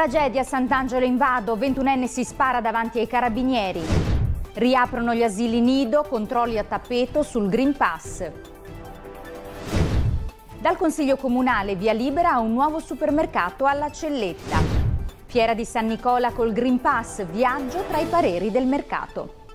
Tragedia a Sant'Angelo in Vado, 21enne si spara davanti ai carabinieri. Riaprono gli asili nido, controlli a tappeto sul Green Pass. Dal Consiglio Comunale via libera a un nuovo supermercato alla Celletta. Fiera di San Nicola col Green Pass, viaggio tra i pareri del mercato.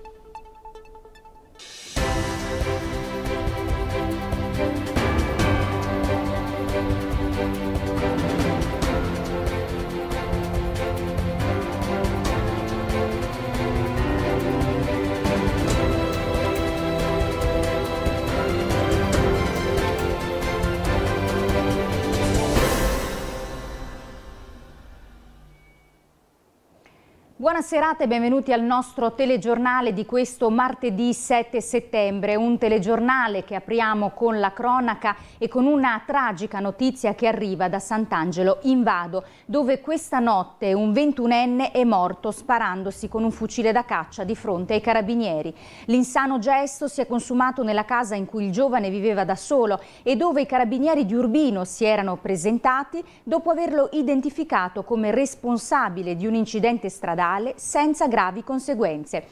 Buonasera e benvenuti al nostro telegiornale di questo martedì 7 settembre, un telegiornale che apriamo con la cronaca e con una tragica notizia che arriva da Sant'Angelo in Vado, dove questa notte un ventunenne è morto sparandosi con un fucile da caccia di fronte ai carabinieri. L'insano gesto si è consumato nella casa in cui il giovane viveva da solo e dove i carabinieri di Urbino si erano presentati dopo averlo identificato come responsabile di un incidente stradale ospedale senza gravi conseguenze.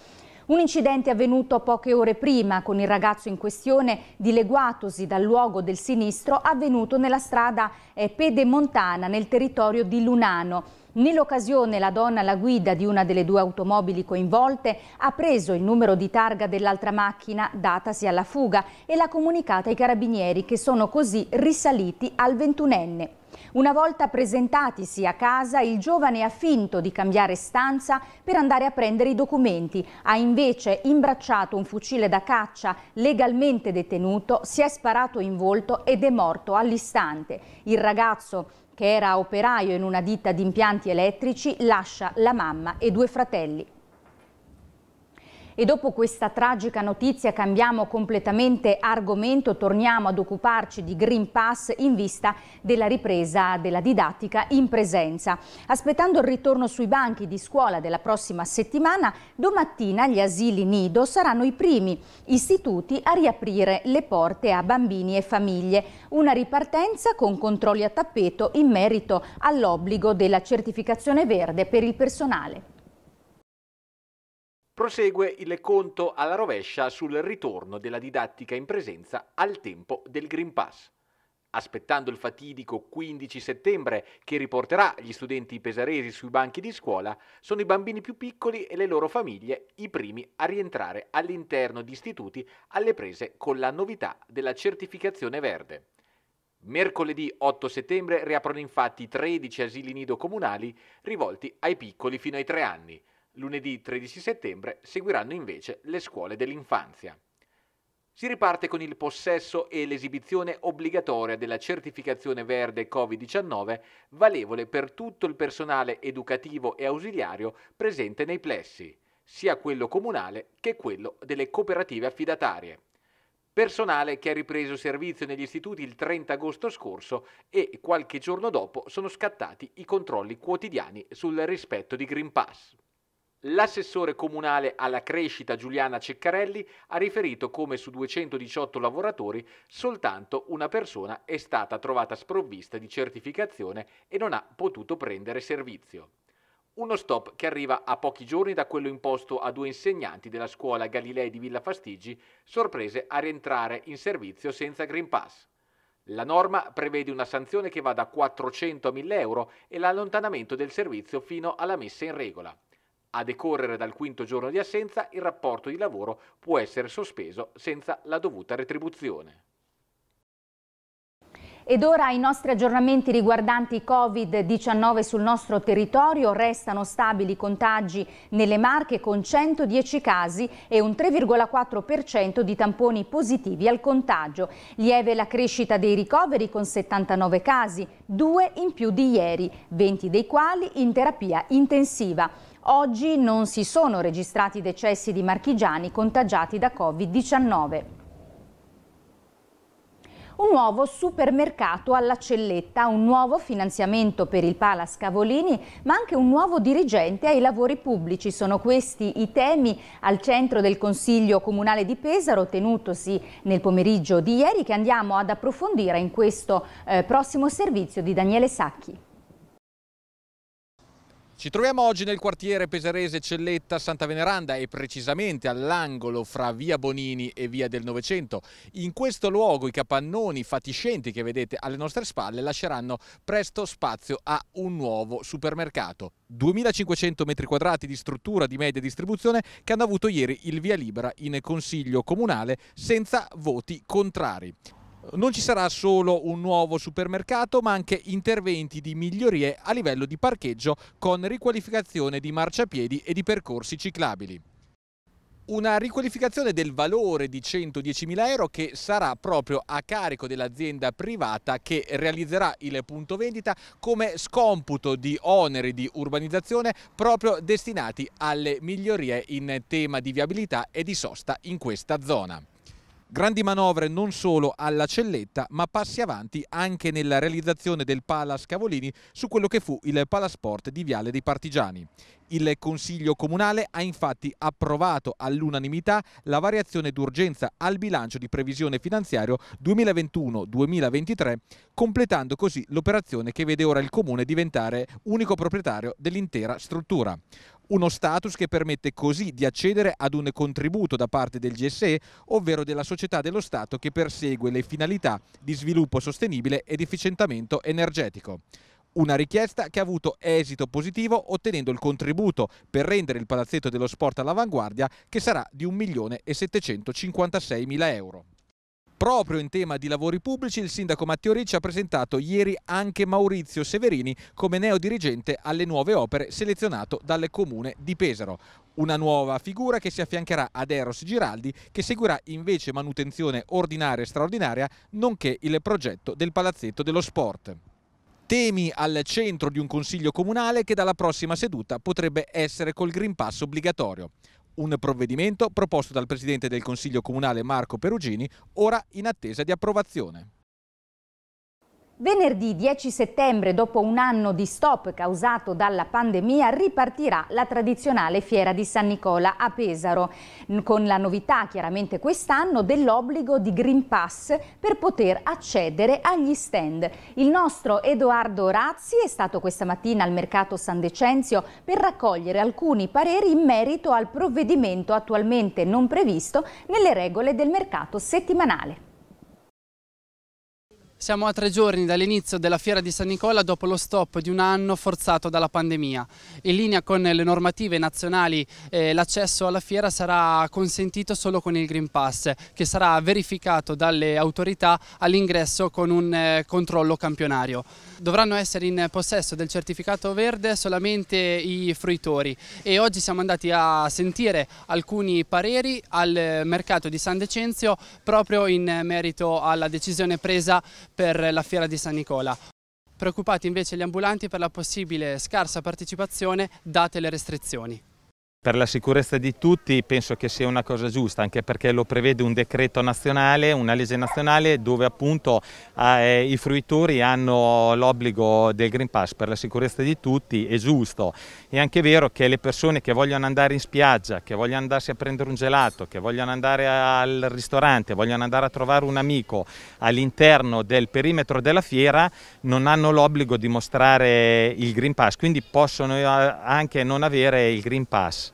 Un incidente avvenuto poche ore prima con il ragazzo in questione dileguatosi dal luogo del sinistro avvenuto nella strada eh, Pedemontana nel territorio di Lunano. Nell'occasione la donna alla guida di una delle due automobili coinvolte ha preso il numero di targa dell'altra macchina datasi alla fuga e l'ha comunicata ai carabinieri che sono così risaliti al ventunenne. Una volta presentatisi a casa, il giovane ha finto di cambiare stanza per andare a prendere i documenti. Ha invece imbracciato un fucile da caccia legalmente detenuto, si è sparato in volto ed è morto all'istante. Il ragazzo, che era operaio in una ditta di impianti elettrici, lascia la mamma e due fratelli. E dopo questa tragica notizia cambiamo completamente argomento, torniamo ad occuparci di Green Pass in vista della ripresa della didattica in presenza. Aspettando il ritorno sui banchi di scuola della prossima settimana, domattina gli asili nido saranno i primi istituti a riaprire le porte a bambini e famiglie. Una ripartenza con controlli a tappeto in merito all'obbligo della certificazione verde per il personale. Prosegue il conto alla rovescia sul ritorno della didattica in presenza al tempo del Green Pass. Aspettando il fatidico 15 settembre che riporterà gli studenti pesaresi sui banchi di scuola, sono i bambini più piccoli e le loro famiglie i primi a rientrare all'interno di istituti alle prese con la novità della certificazione verde. Mercoledì 8 settembre riaprono infatti 13 asili nido comunali rivolti ai piccoli fino ai 3 anni Lunedì 13 settembre seguiranno invece le scuole dell'infanzia. Si riparte con il possesso e l'esibizione obbligatoria della certificazione verde Covid-19 valevole per tutto il personale educativo e ausiliario presente nei plessi, sia quello comunale che quello delle cooperative affidatarie. Personale che ha ripreso servizio negli istituti il 30 agosto scorso e qualche giorno dopo sono scattati i controlli quotidiani sul rispetto di Green Pass. L'assessore comunale alla crescita Giuliana Ceccarelli ha riferito come su 218 lavoratori soltanto una persona è stata trovata sprovvista di certificazione e non ha potuto prendere servizio. Uno stop che arriva a pochi giorni da quello imposto a due insegnanti della scuola Galilei di Villa Fastigi, sorprese a rientrare in servizio senza Green Pass. La norma prevede una sanzione che va da 400 a 1000 euro e l'allontanamento del servizio fino alla messa in regola. A decorrere dal quinto giorno di assenza il rapporto di lavoro può essere sospeso senza la dovuta retribuzione. Ed ora i nostri aggiornamenti riguardanti Covid-19 sul nostro territorio. Restano stabili i contagi nelle Marche con 110 casi e un 3,4% di tamponi positivi al contagio. Lieve la crescita dei ricoveri con 79 casi, due in più di ieri, 20 dei quali in terapia intensiva. Oggi non si sono registrati decessi di marchigiani contagiati da Covid-19. Un nuovo supermercato alla Celletta, un nuovo finanziamento per il Pala Cavolini, ma anche un nuovo dirigente ai lavori pubblici. Sono questi i temi al centro del Consiglio Comunale di Pesaro, tenutosi nel pomeriggio di ieri, che andiamo ad approfondire in questo eh, prossimo servizio di Daniele Sacchi. Ci troviamo oggi nel quartiere pesarese Celletta Santa Veneranda e precisamente all'angolo fra via Bonini e via del Novecento. In questo luogo i capannoni fatiscenti che vedete alle nostre spalle lasceranno presto spazio a un nuovo supermercato. 2500 metri quadrati di struttura di media distribuzione che hanno avuto ieri il via libera in consiglio comunale senza voti contrari. Non ci sarà solo un nuovo supermercato, ma anche interventi di migliorie a livello di parcheggio con riqualificazione di marciapiedi e di percorsi ciclabili. Una riqualificazione del valore di 110.000 euro che sarà proprio a carico dell'azienda privata che realizzerà il punto vendita come scomputo di oneri di urbanizzazione proprio destinati alle migliorie in tema di viabilità e di sosta in questa zona. Grandi manovre non solo alla celletta, ma passi avanti anche nella realizzazione del Pala Cavolini su quello che fu il Palasport di Viale dei Partigiani. Il Consiglio Comunale ha infatti approvato all'unanimità la variazione d'urgenza al bilancio di previsione finanziario 2021-2023, completando così l'operazione che vede ora il Comune diventare unico proprietario dell'intera struttura uno status che permette così di accedere ad un contributo da parte del GSE, ovvero della società dello Stato che persegue le finalità di sviluppo sostenibile ed efficientamento energetico. Una richiesta che ha avuto esito positivo ottenendo il contributo per rendere il palazzetto dello sport all'avanguardia che sarà di 1.756.000 euro. Proprio in tema di lavori pubblici il sindaco Matteo Ricci ha presentato ieri anche Maurizio Severini come neodirigente alle nuove opere selezionato dal comune di Pesaro. Una nuova figura che si affiancherà ad Eros Giraldi che seguirà invece manutenzione ordinaria e straordinaria nonché il progetto del palazzetto dello sport temi al centro di un consiglio comunale che dalla prossima seduta potrebbe essere col Green Pass obbligatorio. Un provvedimento proposto dal Presidente del Consiglio Comunale Marco Perugini, ora in attesa di approvazione. Venerdì 10 settembre, dopo un anno di stop causato dalla pandemia, ripartirà la tradizionale fiera di San Nicola a Pesaro, con la novità chiaramente quest'anno dell'obbligo di Green Pass per poter accedere agli stand. Il nostro Edoardo Razzi è stato questa mattina al mercato San Decenzio per raccogliere alcuni pareri in merito al provvedimento attualmente non previsto nelle regole del mercato settimanale. Siamo a tre giorni dall'inizio della fiera di San Nicola dopo lo stop di un anno forzato dalla pandemia. In linea con le normative nazionali eh, l'accesso alla fiera sarà consentito solo con il Green Pass che sarà verificato dalle autorità all'ingresso con un eh, controllo campionario. Dovranno essere in possesso del certificato verde solamente i fruitori e oggi siamo andati a sentire alcuni pareri al mercato di San Decenzio proprio in merito alla decisione presa per la fiera di San Nicola. Preoccupati invece gli ambulanti per la possibile scarsa partecipazione date le restrizioni. Per la sicurezza di tutti penso che sia una cosa giusta, anche perché lo prevede un decreto nazionale, una legge nazionale dove appunto eh, i fruitori hanno l'obbligo del Green Pass per la sicurezza di tutti, è giusto. È anche vero che le persone che vogliono andare in spiaggia, che vogliono andarsi a prendere un gelato, che vogliono andare al ristorante, vogliono andare a trovare un amico all'interno del perimetro della fiera non hanno l'obbligo di mostrare il Green Pass, quindi possono eh, anche non avere il Green Pass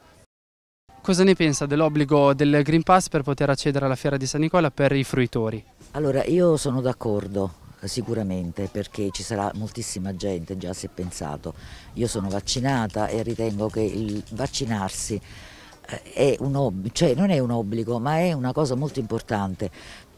cosa ne pensa dell'obbligo del Green Pass per poter accedere alla Fiera di San Nicola per i fruitori? Allora io sono d'accordo sicuramente perché ci sarà moltissima gente, già si è pensato. Io sono vaccinata e ritengo che il vaccinarsi eh, è un obbligo, cioè non è un obbligo ma è una cosa molto importante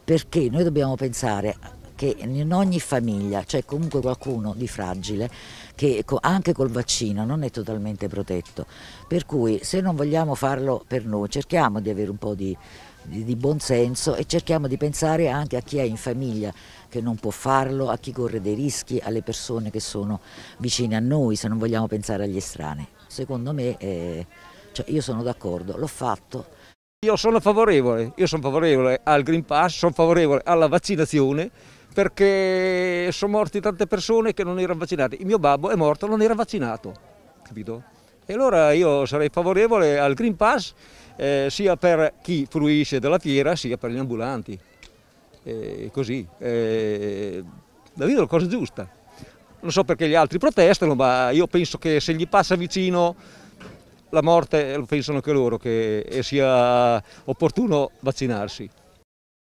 perché noi dobbiamo pensare che in ogni famiglia c'è comunque qualcuno di fragile che anche col vaccino non è totalmente protetto. Per cui se non vogliamo farlo per noi cerchiamo di avere un po' di di, di buonsenso e cerchiamo di pensare anche a chi è in famiglia che non può farlo, a chi corre dei rischi, alle persone che sono vicine a noi, se non vogliamo pensare agli estranei. Secondo me, eh, cioè io sono d'accordo, l'ho fatto. Io sono favorevole, io sono favorevole al Green Pass, sono favorevole alla vaccinazione perché sono morti tante persone che non erano vaccinate. Il mio babbo è morto, non era vaccinato, capito? E allora io sarei favorevole al Green Pass eh, sia per chi fruisce della fiera sia per gli ambulanti. Eh, così, eh, Davide è la cosa giusta. Non so perché gli altri protestano, ma io penso che se gli passa vicino la morte lo pensano anche loro che sia opportuno vaccinarsi.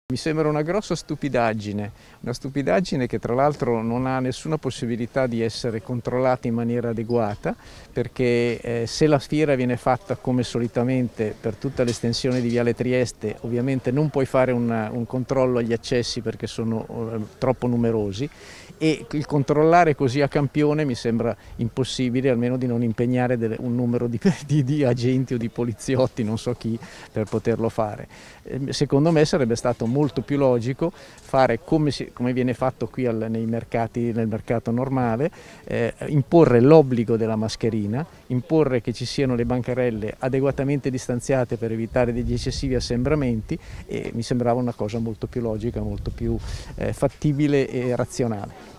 Mi sembra una grossa stupidaggine, una stupidaggine che tra l'altro non ha nessuna possibilità di essere controllata in maniera adeguata perché eh, se la fiera viene fatta come solitamente per tutta l'estensione di Viale Trieste ovviamente non puoi fare una, un controllo agli accessi perché sono eh, troppo numerosi e il controllare così a campione mi sembra impossibile almeno di non impegnare delle, un numero di, di, di, agenti o di poliziotti, non so chi, per poterlo fare. Eh, secondo me sarebbe stato molto molto più logico fare come, si, come viene fatto qui al, nei mercati, nel mercato normale, eh, imporre l'obbligo della mascherina, imporre che ci siano le bancarelle adeguatamente distanziate per evitare degli eccessivi assembramenti e mi sembrava una cosa molto più logica, molto più eh, fattibile e razionale.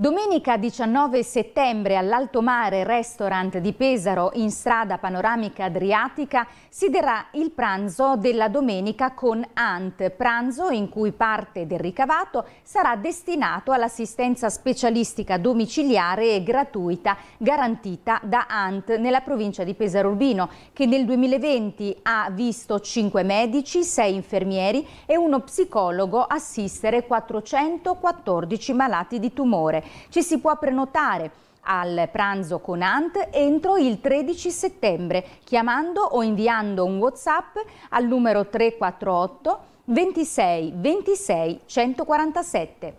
Domenica 19 settembre all'Alto Mare Restaurant di Pesaro in strada panoramica adriatica si darà il pranzo della domenica con ANT, pranzo in cui parte del ricavato sarà destinato all'assistenza specialistica domiciliare e gratuita garantita da ANT nella provincia di Pesaro Urbino che nel 2020 ha visto 5 medici, 6 infermieri e uno psicologo assistere 414 malati di tumore. Ci si può prenotare al pranzo con Ant entro il 13 settembre chiamando o inviando un Whatsapp al numero 348 26 26 147.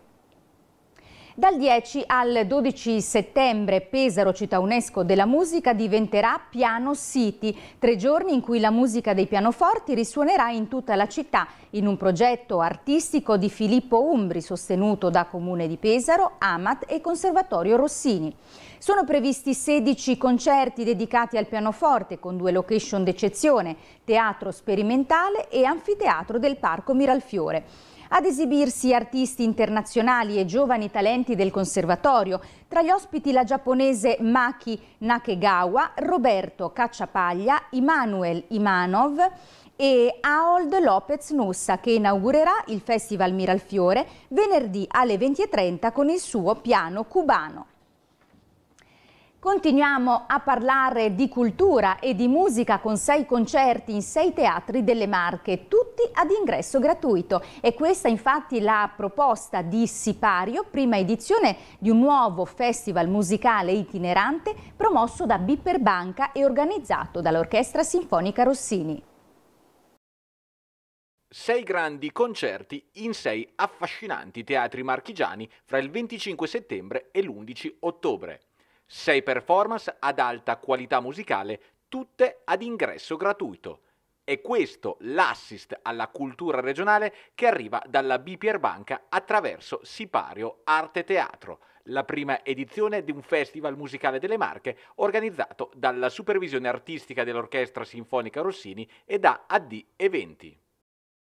Dal 10 al 12 settembre Pesaro, città UNESCO della musica, diventerà Piano City, tre giorni in cui la musica dei pianoforti risuonerà in tutta la città in un progetto artistico di Filippo Umbri sostenuto da Comune di Pesaro, Amat e Conservatorio Rossini. Sono previsti 16 concerti dedicati al pianoforte con due location d'eccezione, teatro sperimentale e anfiteatro del Parco Miralfiore. Ad esibirsi artisti internazionali e giovani talenti del conservatorio, tra gli ospiti la giapponese Maki Nakegawa, Roberto Cacciapaglia, Immanuel Imanov e Aold Lopez Nussa che inaugurerà il Festival Miralfiore venerdì alle 20.30 con il suo piano cubano. Continuiamo a parlare di cultura e di musica con sei concerti in sei teatri delle Marche, tutti ad ingresso gratuito. E questa infatti la proposta di Sipario, prima edizione di un nuovo festival musicale itinerante promosso da Bipper Banca e organizzato dall'Orchestra Sinfonica Rossini. Sei grandi concerti in sei affascinanti teatri marchigiani fra il 25 settembre e l'11 ottobre. Sei performance ad alta qualità musicale, tutte ad ingresso gratuito. E questo l'assist alla cultura regionale che arriva dalla BPR Banca attraverso Sipario Arte Teatro, la prima edizione di un festival musicale delle Marche organizzato dalla supervisione artistica dell'Orchestra Sinfonica Rossini e da AD Eventi.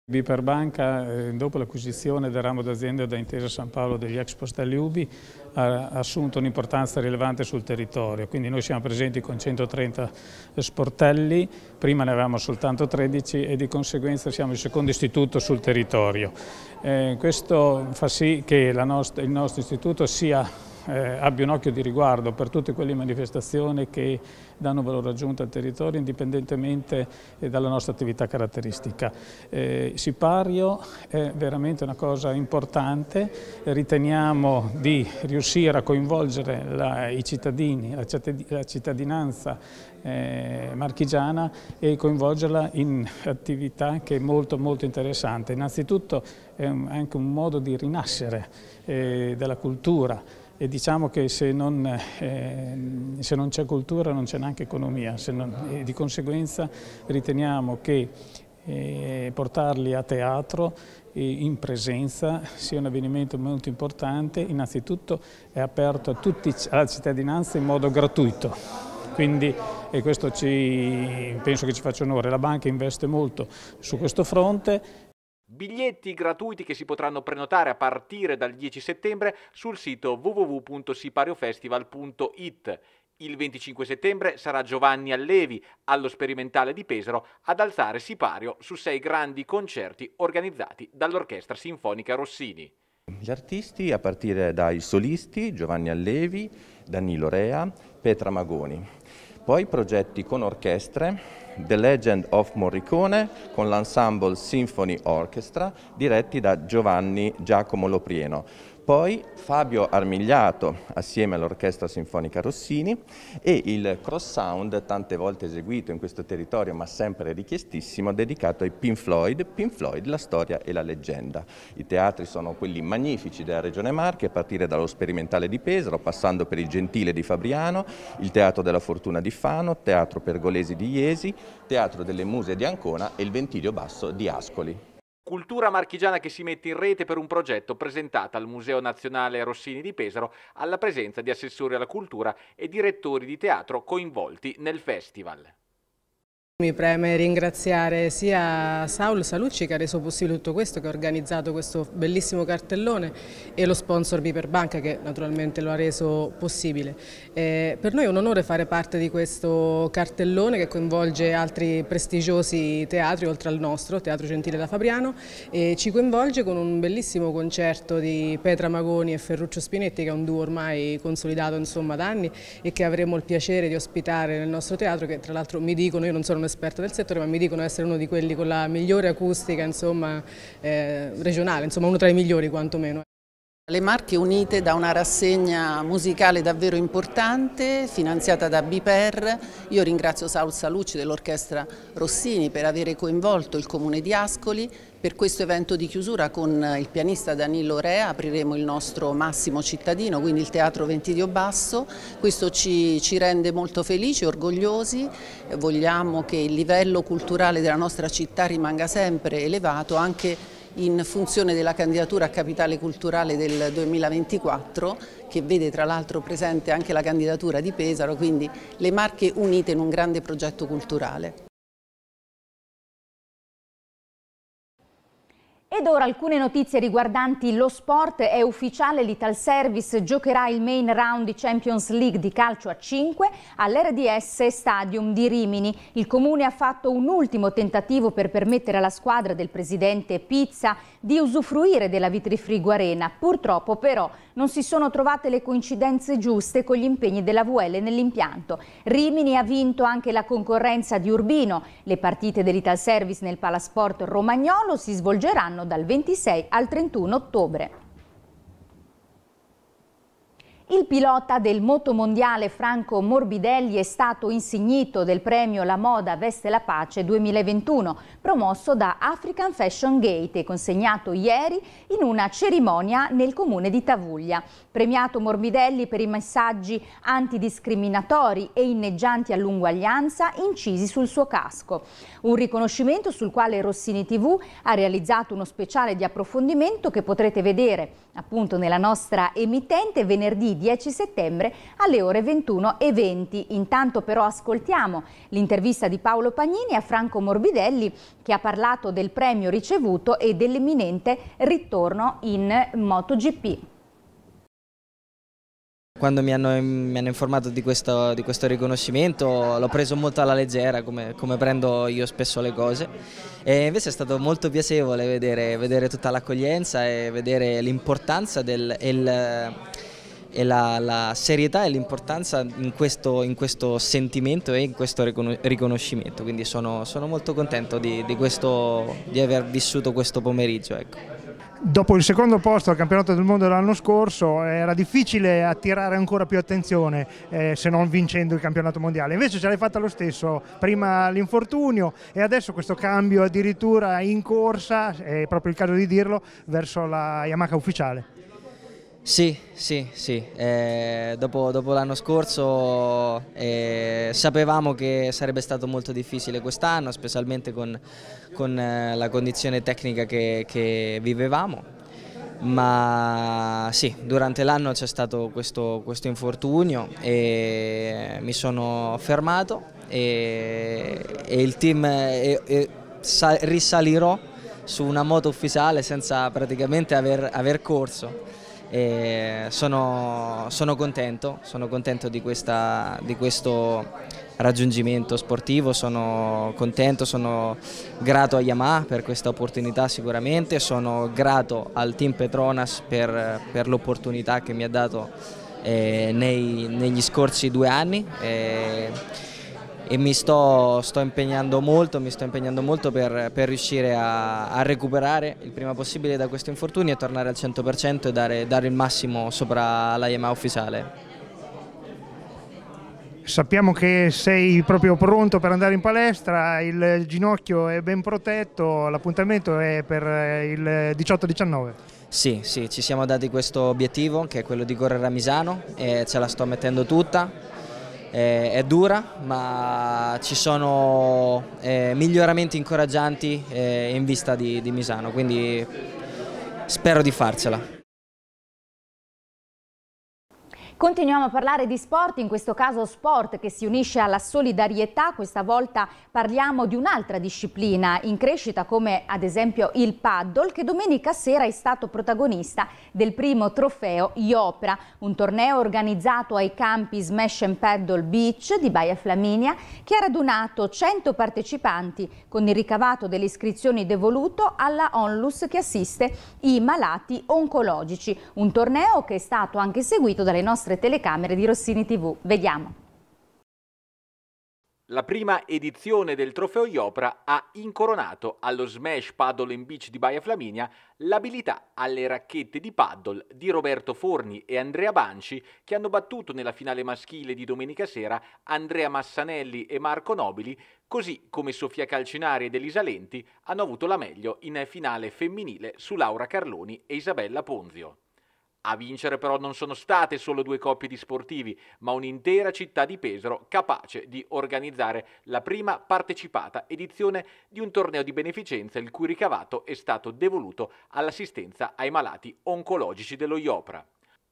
Biperbanca, eh, dopo l'acquisizione del ramo d'azienda da Intesa San Paolo degli ex Postelli Ubi, ha assunto un'importanza rilevante sul territorio, quindi noi siamo presenti con 130 sportelli, prima ne avevamo soltanto 13 e di conseguenza siamo il secondo istituto sul territorio. Eh, questo fa sì che nostra, il nostro istituto sia eh, abbia un occhio di riguardo per tutte quelle manifestazioni che danno valore aggiunto al territorio indipendentemente eh, dalla nostra attività caratteristica. Eh, sipario è veramente una cosa importante, riteniamo di riuscire a coinvolgere la, i cittadini, la, la cittadinanza eh, marchigiana e coinvolgerla in attività che è molto molto interessante. Innanzitutto è anche un modo di rinascere eh, della cultura e diciamo che se non, eh, non c'è cultura non c'è neanche economia, non, di conseguenza riteniamo che eh, portarli a teatro eh, in presenza sia un avvenimento molto importante, innanzitutto è aperto a tutti, alla cittadinanza in modo gratuito quindi e questo ci, penso che ci faccia onore. La banca investe molto su questo fronte Biglietti gratuiti che si potranno prenotare a partire dal 10 settembre sul sito www.sipariofestival.it. Il 25 settembre sarà Giovanni Allevi allo Sperimentale di Pesaro ad alzare Sipario su sei grandi concerti organizzati dall'Orchestra Sinfonica Rossini. Gli artisti, a partire dai solisti Giovanni Allevi, Danilo Rea, Petra Magoni, poi progetti con orchestre The Legend of Morricone con l'Ensemble Symphony Orchestra diretti da Giovanni Giacomo Loprieno. Poi Fabio Armigliato assieme all'Orchestra Sinfonica Rossini e il cross sound tante volte eseguito in questo territorio ma sempre richiestissimo dedicato ai Pink Floyd, Pink Floyd la storia e la leggenda. I teatri sono quelli magnifici della Regione Marche a partire dallo sperimentale di Pesaro passando per il Gentile di Fabriano, il Teatro della Fortuna di Fano, Teatro Pergolesi di Iesi, Teatro delle Muse di Ancona e il Ventilio Basso di Ascoli. Cultura marchigiana che si mette in rete per un progetto presentato al Museo Nazionale Rossini di Pesaro alla presenza di assessori alla cultura e direttori di teatro coinvolti nel festival. Mi preme ringraziare sia Saul Salucci che ha reso possibile tutto questo, che ha organizzato questo bellissimo cartellone e lo sponsor Biperbanca che naturalmente lo ha reso possibile. Eh, per noi è un onore fare parte di questo cartellone che coinvolge altri prestigiosi teatri oltre al nostro, Teatro Gentile da Fabriano, e ci coinvolge con un bellissimo concerto di Petra Magoni e Ferruccio Spinetti che è un duo ormai consolidato insomma, da anni e che avremo il piacere di ospitare nel nostro teatro che tra l'altro mi dicono, io non sono una esperto del settore, ma mi dicono essere uno di quelli con la migliore acustica insomma, eh, regionale, insomma uno tra i migliori quantomeno. Le Marche unite da una rassegna musicale davvero importante, finanziata da Biper. Io ringrazio Saul Salucci dell'Orchestra Rossini per aver coinvolto il Comune di Ascoli. Per questo evento di chiusura con il pianista Danilo Rea apriremo il nostro massimo cittadino, quindi il Teatro Ventidio Basso. Questo ci, ci rende molto felici, orgogliosi. Vogliamo che il livello culturale della nostra città rimanga sempre elevato anche in funzione della candidatura a capitale culturale del 2024 che vede tra l'altro presente anche la candidatura di Pesaro, quindi le Marche unite in un grande progetto culturale. Ed ora alcune notizie riguardanti lo sport. È ufficiale l'Ital Service giocherà il main round di Champions League di calcio a 5 all'RDS Stadium di Rimini. Il comune ha fatto un ultimo tentativo per permettere alla squadra del presidente Pizza di usufruire della Vitrifrigo Arena. Purtroppo però non si sono trovate le coincidenze giuste con gli impegni della VL nell'impianto. Rimini ha vinto anche la concorrenza di Urbino. Le partite dell'Ital Service nel Palasport Romagnolo si svolgeranno dal 26 al 31 ottobre. Il pilota del motomondiale Franco Morbidelli è stato insignito del premio La Moda Veste la Pace 2021, promosso da African Fashion Gate e consegnato ieri in una cerimonia nel comune di Tavuglia. Premiato Morbidelli per i messaggi antidiscriminatori e inneggianti all'uguaglianza incisi sul suo casco. Un riconoscimento sul quale Rossini TV ha realizzato uno speciale di approfondimento che potrete vedere appunto nella nostra emittente venerdì 10 settembre alle ore 21.20. Intanto però ascoltiamo l'intervista di Paolo Pagnini a Franco Morbidelli che ha parlato del premio ricevuto e dell'imminente ritorno in MotoGP. Quando mi hanno, mi hanno, informato di questo, di questo riconoscimento l'ho preso molto alla leggera, come, come, prendo io spesso le cose. E invece è stato molto piacevole vedere, vedere tutta l'accoglienza e vedere l'importanza del... Il, e la, la serietà e l'importanza in, in questo, sentimento e in questo riconoscimento, quindi sono, sono molto contento di, di, questo, di, aver vissuto questo pomeriggio. Ecco. Dopo il secondo posto al campionato del mondo dell'anno scorso era difficile attirare ancora più attenzione eh, se non vincendo il campionato mondiale, invece ce l'hai fatta lo stesso, prima l'infortunio e adesso questo cambio addirittura in corsa, è proprio il caso di dirlo, verso la Yamaha ufficiale. Sì, sì, sì. Eh, dopo, dopo l'anno scorso eh, sapevamo che sarebbe stato molto difficile quest'anno, specialmente con, con eh, la condizione tecnica che, che, vivevamo. Ma sì, durante l'anno c'è stato questo, questo, infortunio e mi sono fermato e, e il team eh, e, e risalirò su una moto ufficiale senza praticamente aver, aver corso. Sono, sono, contento, sono contento di, questa, di, questo raggiungimento sportivo, sono contento, sono grato a Yamaha per questa opportunità sicuramente, sono grato al team Petronas per, per l'opportunità che mi ha dato eh, nei, negli scorsi due anni. Eh, e mi sto, sto, impegnando molto, mi sto impegnando molto per, per riuscire a, a, recuperare il prima possibile da questo infortunio e tornare al 100% e dare, dare il massimo sopra la Yamaha ufficiale. Sappiamo che sei proprio pronto per andare in palestra, il ginocchio è ben protetto, l'appuntamento è per il 18-19. Sì, sì, ci siamo dati questo obiettivo che è quello di correre a Misano e ce la sto mettendo tutta, eh, è dura, ma ci sono eh, miglioramenti incoraggianti eh, in vista di, di Misano, quindi spero di farcela. Continuiamo a parlare di sport, in questo caso sport che si unisce alla solidarietà, questa volta parliamo di un'altra disciplina in crescita come ad esempio il paddle che domenica sera è stato protagonista del primo trofeo Iopra, un torneo organizzato ai campi Smash and Paddle Beach di Baia Flaminia che ha radunato 100 partecipanti con il ricavato delle iscrizioni devoluto alla Onlus che assiste i malati oncologici, un torneo che è stato anche seguito dalle nostre nostre telecamere di Rossini TV. Vediamo. La prima edizione del trofeo Iopra ha incoronato allo Smash Paddle Beach di Baia Flaminia l'abilità alle racchette di paddle di Roberto Forni e Andrea Banci che hanno battuto nella finale maschile di domenica sera Andrea Massanelli e Marco Nobili, così come Sofia Calcinari ed Elisa Lenti hanno avuto la meglio in finale femminile su Laura Carloni e Isabella Ponzio. A vincere però non sono state solo due coppie di sportivi, ma un'intera città di Pesaro capace di organizzare la prima partecipata edizione di un torneo di beneficenza il cui ricavato è stato devoluto all'assistenza ai malati oncologici dello Iopra.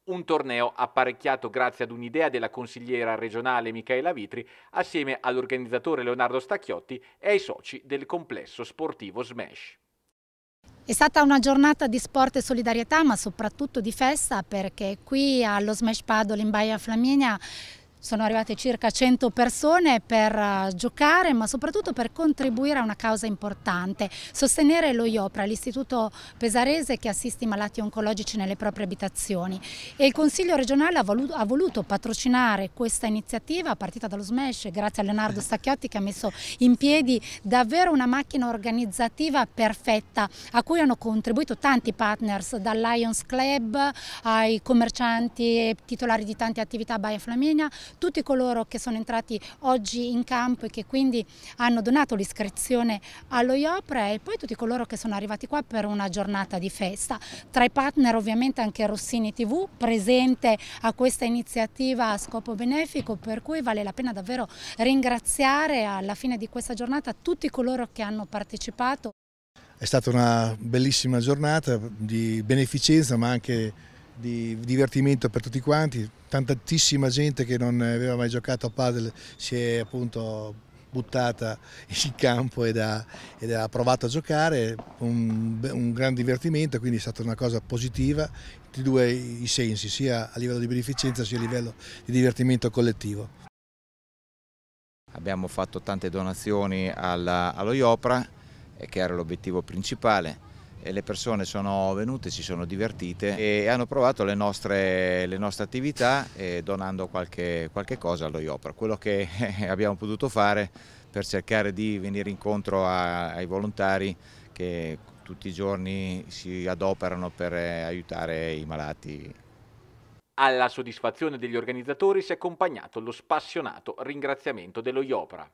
Un torneo apparecchiato grazie ad un'idea della consigliera regionale Michaela Vitri assieme all'organizzatore Leonardo Stacchiotti e ai soci del complesso sportivo Smash. È stata una giornata di sport e solidarietà ma soprattutto di festa perché qui allo Smash Paddle in Baia Flaminia sono arrivate circa 100 persone per eh, giocare ma soprattutto per contribuire a una causa importante, sostenere lo IOPRA, l'istituto pesarese che assiste i malati oncologici nelle proprie abitazioni e il Consiglio regionale ha voluto, ha voluto patrocinare questa iniziativa partita dallo SMESH grazie a Leonardo Stacchiotti che ha messo in piedi davvero una macchina organizzativa perfetta a cui hanno contribuito tanti partners dal Lions Club ai commercianti e titolari di tante attività a Baia Flaminia tutti coloro che sono entrati oggi in campo e che quindi hanno donato l'iscrizione allo IOPRE e poi tutti coloro che sono arrivati qua per una giornata di festa. Tra i partner ovviamente anche Rossini TV presente a questa iniziativa a scopo benefico per cui vale la pena davvero ringraziare alla fine di questa giornata tutti coloro che hanno partecipato. È stata una bellissima giornata di beneficenza ma anche di divertimento per tutti quanti, tantissima gente che non aveva mai giocato a padel si è appunto buttata in campo ed ha, ed ha provato a giocare, un, un, gran divertimento, quindi è stata una cosa positiva in tutti e due i sensi, sia a livello di beneficenza sia a livello di divertimento collettivo. Abbiamo fatto tante donazioni alla, allo IOPRA, eh, che era l'obiettivo principale, e le persone sono venute, si sono divertite e hanno provato le nostre, le nostre attività donando qualche, qualche cosa allo IOPRA. Quello che abbiamo potuto fare per cercare di venire incontro a, ai volontari che tutti i giorni si adoperano per eh, aiutare i malati. Alla soddisfazione degli organizzatori si è accompagnato lo spassionato ringraziamento dello IOPRA.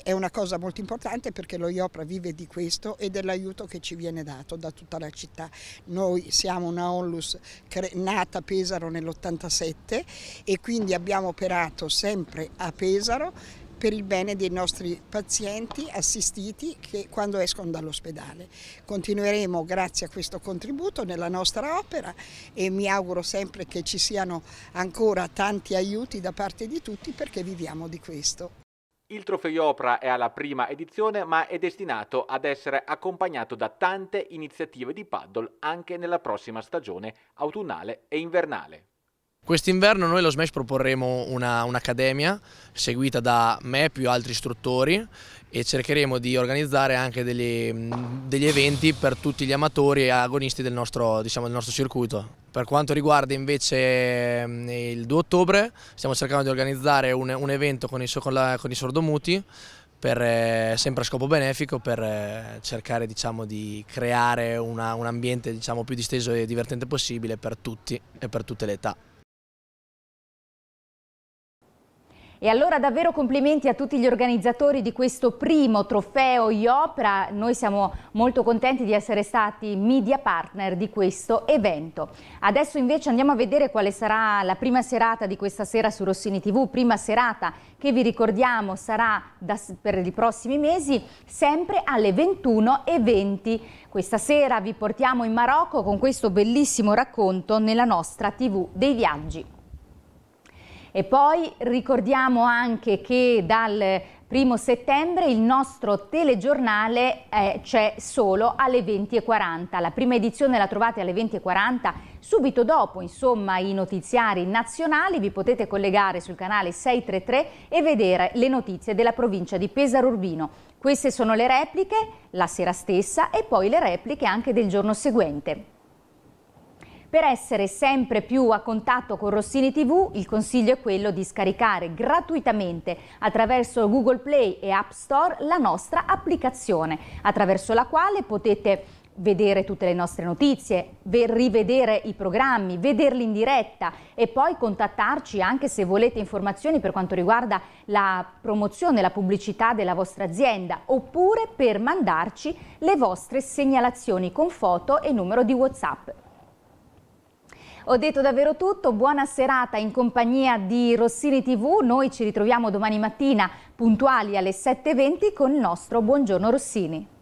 È una cosa molto importante perché lo IOPRA vive di questo e dell'aiuto che ci viene dato da tutta la città. Noi siamo una Onlus nata a Pesaro nell'87 e quindi abbiamo operato sempre a Pesaro per il bene dei nostri pazienti assistiti che quando escono dall'ospedale. Continueremo grazie a questo contributo nella nostra opera e mi auguro sempre che ci siano ancora tanti aiuti da parte di tutti perché viviamo di questo. Il trofeo Opera è alla prima edizione ma è destinato ad essere accompagnato da tante iniziative di paddle anche nella prossima stagione autunnale e invernale. Quest'inverno noi allo Smash proporremo un'accademia seguita da me più altri istruttori e cercheremo di organizzare anche degli, degli eventi per tutti gli amatori e agonisti del nostro, diciamo, del nostro circuito. Per quanto riguarda invece mm, il 2 ottobre stiamo cercando di organizzare un, un evento con i, con, la, con i sordomuti per, eh, sempre a scopo benefico per eh, cercare diciamo, di creare una, un ambiente diciamo, più disteso e divertente possibile per tutti e per tutte le età. E allora davvero complimenti a tutti gli organizzatori di questo primo trofeo IOPRA. Noi siamo molto contenti di essere stati media partner di questo evento. Adesso invece andiamo a vedere quale sarà la prima serata di questa sera su Rossini TV, prima serata che vi ricordiamo sarà da, per i prossimi mesi sempre alle 21.20. Questa sera vi portiamo in Marocco con questo bellissimo racconto nella nostra TV dei viaggi. E poi ricordiamo anche che dal primo settembre il nostro telegiornale eh, c'è solo alle 20.40. La prima edizione la trovate alle 20.40. Subito dopo, insomma, i notiziari nazionali vi potete collegare sul canale 633 e vedere le notizie della provincia di Pesaro Urbino. Queste sono le repliche la sera stessa e poi le repliche anche del giorno seguente. Per essere sempre più a contatto con Rossini TV, il consiglio è quello di scaricare gratuitamente attraverso Google Play e App Store la nostra applicazione, attraverso la quale potete vedere tutte le nostre notizie, rivedere i programmi, vederli in diretta e poi contattarci anche se volete informazioni per quanto riguarda la promozione, la pubblicità della vostra azienda oppure per mandarci le vostre segnalazioni con foto e numero di Whatsapp. Ho detto davvero tutto, buona serata in compagnia di Rossini TV, noi ci ritroviamo domani mattina puntuali alle 7.20 con il nostro Buongiorno Rossini.